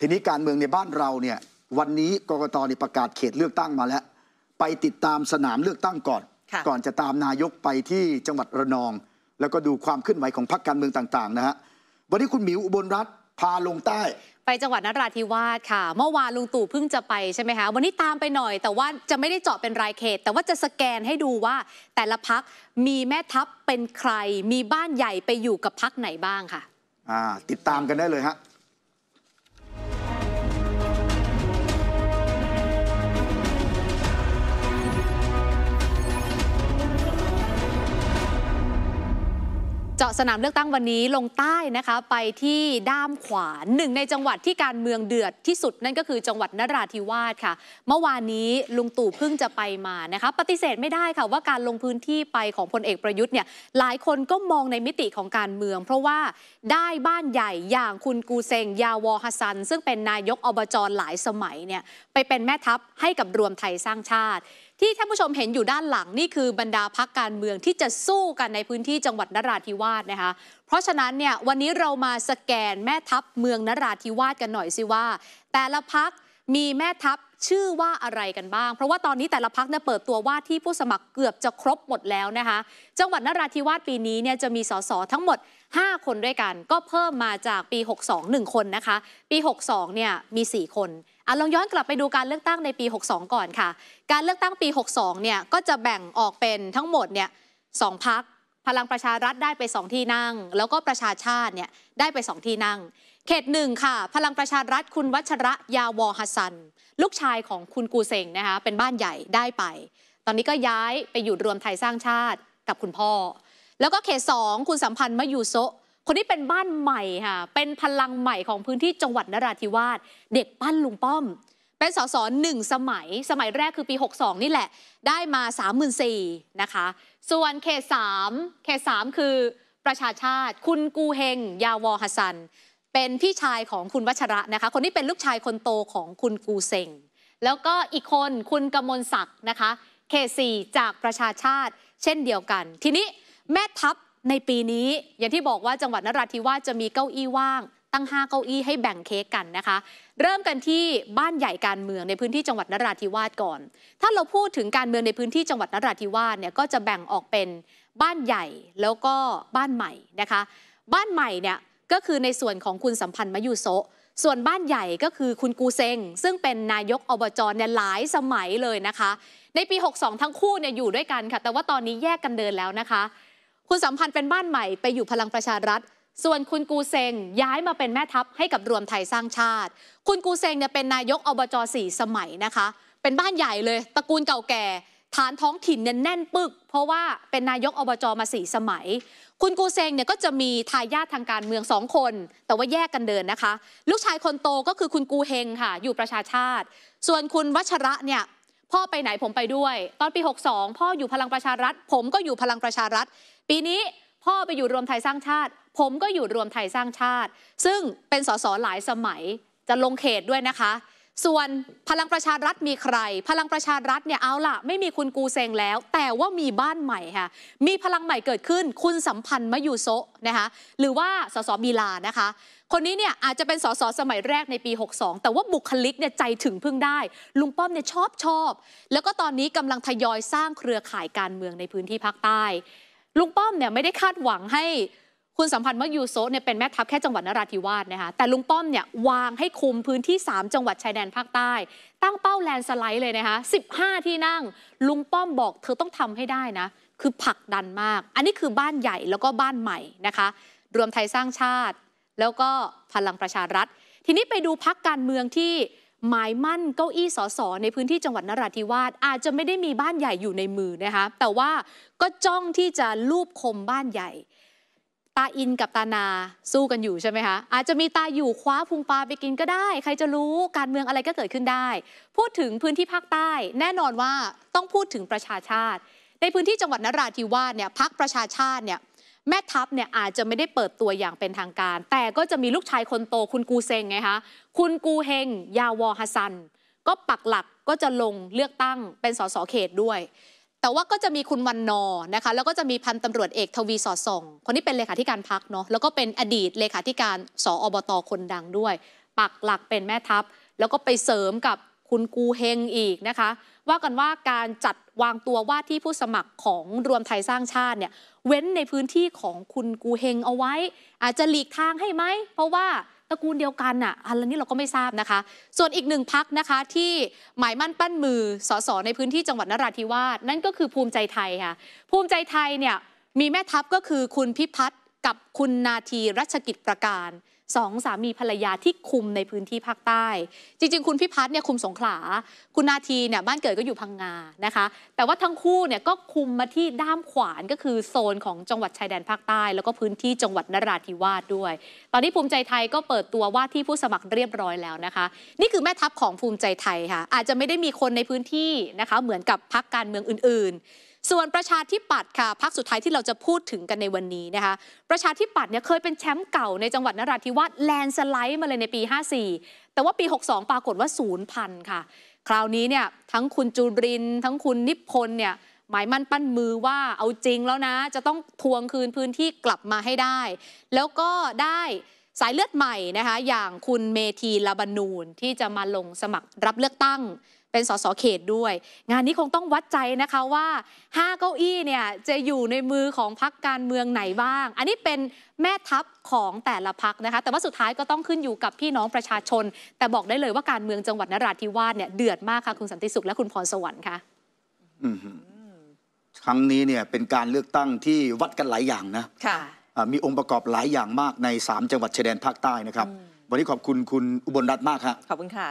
ทีนี้การเมืองในบ้านเราเนี่ย วันนี้กรกตนี่ประกาศเขตเลือกตั้งมาแล้ว ไปติดตามสนามเลือกตั้งก่อน ก่อนจะตามนายกไปที่จังหวัดระนอง แล้วก็ดูความเคลื่อนไหวของพรรคการเมืองต่างๆนะฮะวันนี้คุณหมิวอุบลรัตน์พาลงใต้ ไปจังหวัดนราธิวาสค่ะ เมื่อวานลุงตู่เพิ่งจะไปใช่ไหมคะวันนี้ตามไปหน่อย แต่ว่าจะไม่ได้เจาะเป็นรายเขต แต่ว่าจะสแกนให้ดูว่าแต่ละพักมีแม่ทัพเป็นใคร มีบ้านใหญ่ไปอยู่กับพักไหนบ้างค่ะติดตามกันได้เลยฮะเจาะสนามเลือกตั้งวันนี้ลงใต้นะคะไปที่ด้ามขวาหนึ่งในจังหวัดที่การเมืองเดือดที่สุดนั่นก็คือจังหวัดนราธิวาสค่ะ เมื่อวานนี้ลุงตู่เพิ่งจะไปมานะคะปฏิเสธไม่ได้ค่ะว่าการลงพื้นที่ไปของพลเอกประยุทธ์เนี่ยหลายคนก็มองในมิติของการเมือง เพราะว่าได้บ้านใหญ่อย่างคุณกูเซงยาวอฮัสซัน ซึ่งเป็นนายกอบจหลายสมัยเนี่ยไปเป็นแม่ทัพให้กับรวมไทยสร้างชาติที่ท่านผู้ชมเห็นอยู่ด้านหลังนี่คือบรรดาพักการเมืองที่จะสู้กันในพื้นที่จังหวัดนราธิวาสนะคะ เพราะฉะนั้นเนี่ยวันนี้เรามาสแกนแม่ทัพเมืองนราธิวาสกันหน่อยสิว่า แต่ละพักมีแม่ทัพชื่อว่าอะไรกันบ้างเพราะว่าตอนนี้แต่ละพักเนี่ยเปิดตัวว่าที่ผู้สมัครเกือบจะครบหมดแล้วนะคะจังหวัดนราธิวาสปีนี้เนี่ยจะมีสสทั้งหมด 5 คนด้วยกัน ก็เพิ่มมาจากปี 62 1 คนนะคะ ปี 62เนี่ยมี 4 คนอ่ะลองย้อนกลับไปดูการเลือกตั้งในปี 62 ก่อนค่ะ การเลือกตั้งปี 62 เนี่ยก็จะแบ่งออกเป็นทั้งหมดเนี่ยสองพัก พลังประชารัฐได้ไป 2 ที่นั่ง แล้วก็ประชาชาติเนี่ยได้ไป 2 ที่นั่ง เขตหนึ่งค่ะ พลังประชารัฐ คุณวัชระ ยาวอฮัสัน ลูกชายของคุณกูเซงนะคะ เป็นบ้านใหญ่ได้ไป ตอนนี้ก็ย้ายไปอยู่รวมไทยสร้างชาติกับคุณพ่อ แล้วก็เขตสองคุณสัมพันธ์มายูโซคนนี้เป็นบ้านใหม่ค่ะเป็นพลังใหม่ของพื้นที่จังหวัดนราธิวาสเด็กปั้นลุงป้อม เป็นสสหนึ่งสมัยสมัยแรกคือปี 62 นี่แหละได้มา3 4มหมนะคะส่วนเขต3เขต3คือประชาชาติคุณกูเฮงยาวอฮัสัน เป็นพี่ชายของคุณวัชระนะคะคนนี้เป็นลูกชายคนโตของคุณกูเซงแล้วก็อีกคนคุณกมลศักดิ์นะคะเขต4จากประชาชาติเช่นเดียวกัน ทีนี้แม่ทัพในปีนี้อย่างที่บอกว่าจังหวัดนราธิวาสจะมีเก้าอี้ว่างตั้ง5เก้าอี้ให้แบ่งเค้กกันนะคะเริ่มกันที่บ้านใหญ่การเมืองในพื้นที่จังหวัดนราธิวาสก่อน ถ้าเราพูดถึงการเมืองในพื้นที่จังหวัดนราธิวาสเนี่ยก็จะแบ่งออกเป็นบ้านใหญ่แล้วก็บ้านใหม่นะคะ บ้านใหม่เนี่ยก็คือในส่วนของคุณสัมพันธ์มยุโสส่วนบ้านใหญ่ก็คือคุณกูเซงซึ่งเป็นนายกอบจเนี่ยหลายสมัยเลยนะคะ ในปี62ทั้งคู่เนี่ยอยู่ด้วยกันค่ะ แต่ว่าตอนนี้แยกกันเดินแล้วนะคะคุณสัมพันธ์เป็นบ้านใหม่ไปอยู่พลังประชารัฐ ส่วนคุณกูเซงย้ายมาเป็นแม่ทัพให้กับรวมไทยสร้างชาติ คุณกูเซงเนี่ยเป็นนายกอบจสี่สมัยนะคะ เป็นบ้านใหญ่เลยตระกูลเก่าแก่ ฐานท้องถิ่นเนี่ยแน่นปึกเพราะว่าเป็นนายกอบจมาสี่สมัย คุณกูเซงเนี่ยก็จะมีทายาททางการเมืองสองคน แต่ว่าแยกกันเดินนะคะ ลูกชายคนโตก็คือคุณกูเฮงค่ะ อยู่ประชาชาติ ส่วนคุณวัชระเนี่ยพ่อไปไหนผมไปด้วย ตอนปี62 พ่ออยู่พลังประชารัฐ ผมก็อยู่พลังประชารัฐ ปีนี้พ่อไปอยู่รวมไทยสร้างชาติ ผมก็อยู่รวมไทยสร้างชาติ ซึ่งเป็นสสหลายสมัยจะลงเขตด้วยนะคะส่วนพลังประชารัฐมีใคร พลังประชารัฐเนี่ยเอาล่ะไม่มีคุณกูเซงแล้ว แต่ว่ามีบ้านใหม่ค่ะมีพลังใหม่เกิดขึ้น คุณสัมพันธ์มยูโซนะคะหรือว่าสสบีลานะคะ คนนี้เนี่ยอาจจะเป็นสสสมัยแรกในปี62 แต่ว่าบุคลิกเนี่ยใจถึงพึ่งได้ ลุงป้อมเนี่ยชอบชอบ แล้วก็ตอนนี้กำลังทยอยสร้างเครือข่ายการเมืองในพื้นที่ภาคใต้ ลุงป้อมเนี่ยไม่ได้คาดหวังให้คุณสัมพันธ์ว่ายูโซเนี่ยเป็นแม่ทัพแค่จังหวัดนราธิวาสนะคะแต่ลุงป้อมเนี่ย วางให้คุมพื้นที่ 3 จังหวัดชายแดนภาคใต้ตั้งเป้าแลนสไลด์เลยนะคะ15 ที่นั่งลุงป้อมบอกเธอต้องทำให้ได้นะ คือผลักดันมาก อันนี้คือบ้านใหญ่แล้วก็บ้านใหม่นะคะรวมไทยสร้างชาติ แล้วก็พลังประชารัฐ ทีนี้ไปดูพักการเมืองที่หมายมั่นเก้าอี้สสในพื้นที่จังหวัดนราธิวาสอาจจะไม่ได้มีบ้านใหญ่อยู่ในมือนะคะแต่ว่าก็จ้องที่จะลูบคมบ้านใหญ่ตาอินกับตานาสู้กันอยู่ใช่ไหมคะ อาจจะมีตาอยู่ คว้าพุงปลาไปกินก็ได้ ใครจะรู้การเมืองอะไรก็เกิดขึ้นได้ พูดถึงพื้นที่ภาคใต้ แน่นอนว่าต้องพูดถึงประชาชาติ ในพื้นที่จังหวัดนราธิวาสเนี่ยพักประชาชาติเนี่ยแม่ทัพเนี่ยอาจจะไม่ได้เปิดตัวอย่างเป็นทางการ แต่ก็จะมีลูกชายคนโตคุณกูเซงไงคะคุณกูเฮงยาวอฮัสัน ก็ปักหลักก็จะลงเลือกตั้งเป็นสสเขตด้วยแต่ว่าก็จะมีคุณวันนอนะคะ แล้วก็จะมีพันตำรวจเอกทวีสอดส่องคนที่เป็นเลขาธิการพักเนาะ แล้วก็เป็นอดีตเลขาธิการสออบตคนดังด้วย ปักหลักเป็นแม่ทัพ แล้วก็ไปเสริมกับคุณกูเฮงอีกนะคะ ว่ากันว่าการจัดวางตัวว่าที่ผู้สมัครของรวมไทยสร้างชาติเนี่ย เว้นในพื้นที่ของคุณกูเฮงเอาไว้ อาจจะหลีกทางให้ไหม เพราะว่าตระกูลเดียวกันน่ะอันนี้เราก็ไม่ทราบนะคะ ส่วนอีกหนึ่งพักนะคะที่หมายมั่นปั้นมือ สส ในพื้นที่จังหวัดนราธิวาสนั่นก็คือภูมิใจไทยค่ะภูมิใจไทยเนี่ยมีแม่ทัพก็คือคุณพิพัฒน์กับคุณนาทีรัชกิจประการสองสามีภรรยาที่คุมในพื้นที่ภาคใต้ จริงๆ คุณพิพัฒน์เนี่ยคุมสงขลาคุณนาทีเนี่ยบ้านเกิดก็อยู่พังงานะคะ แต่ว่าทั้งคู่เนี่ยก็คุมมาที่ด้ามขวานก็คือโซนของจังหวัดชายแดนภาคใต้ แล้วก็พื้นที่จังหวัดนราธิวาสด้วย ตอนนี้ภูมิใจไทยก็เปิดตัวว่าที่ผู้สมัครเรียบร้อยแล้วนะคะ นี่คือแม่ทัพของภูมิใจไทยค่ะอาจจะไม่ได้มีคนในพื้นที่นะคะ เหมือนกับพักการเมืองอื่นส่วนประชาธิปัตย์ค่ะพักสุดท้ายที่เราจะพูดถึงกันในวันนี้นะคะประชาธิปัตย์เนี่ยเคยเป็นแชมป์เก่าในจังหวัดนราธิวาสแลนสไลด์มาเลยในปี54 แต่ว่าปี62ปรากฏว่าศูนย์พันค่ะ คราวนี้เนี่ยทั้งคุณจูรินทั้งคุณนิพนธ์เนี่ยหมายมั่นปั้นมือว่าเอาจริงแล้วนะ จะต้องทวงคืนพื้นที่กลับมาให้ได้ แล้วก็ได้สายเลือดใหม่นะคะอย่างคุณเมธีลาบานูนที่จะมาลงสมัครรับเลือกตั้งเป็นสสเขตด้วย งานนี้คงต้องวัดใจนะคะว่า 5 เก้าอี้เนี่ยจะอยู่ในมือของพักการเมืองไหนบ้าง อันนี้เป็นแม่ทัพของแต่ละพักนะคะ แต่ว่าสุดท้ายก็ต้องขึ้นอยู่กับพี่น้องประชาชน แต่บอกได้เลยว่าการเมืองจังหวัดนราธิวาสเนี่ยเดือดมากค่ะคุณสันติสุขและคุณพรสวรรค์ค่ะครั้งนี้เนี่ยเป็นการเลือกตั้งที่วัดกันหลายอย่างนะค่ะมีองค์ประกอบหลายอย่างมากใน3จังหวัดชายแดนภาคใต้นะครับวันนี้ขอบคุณคุณอุบลรัตน์มากครับขอบคุณค่ะ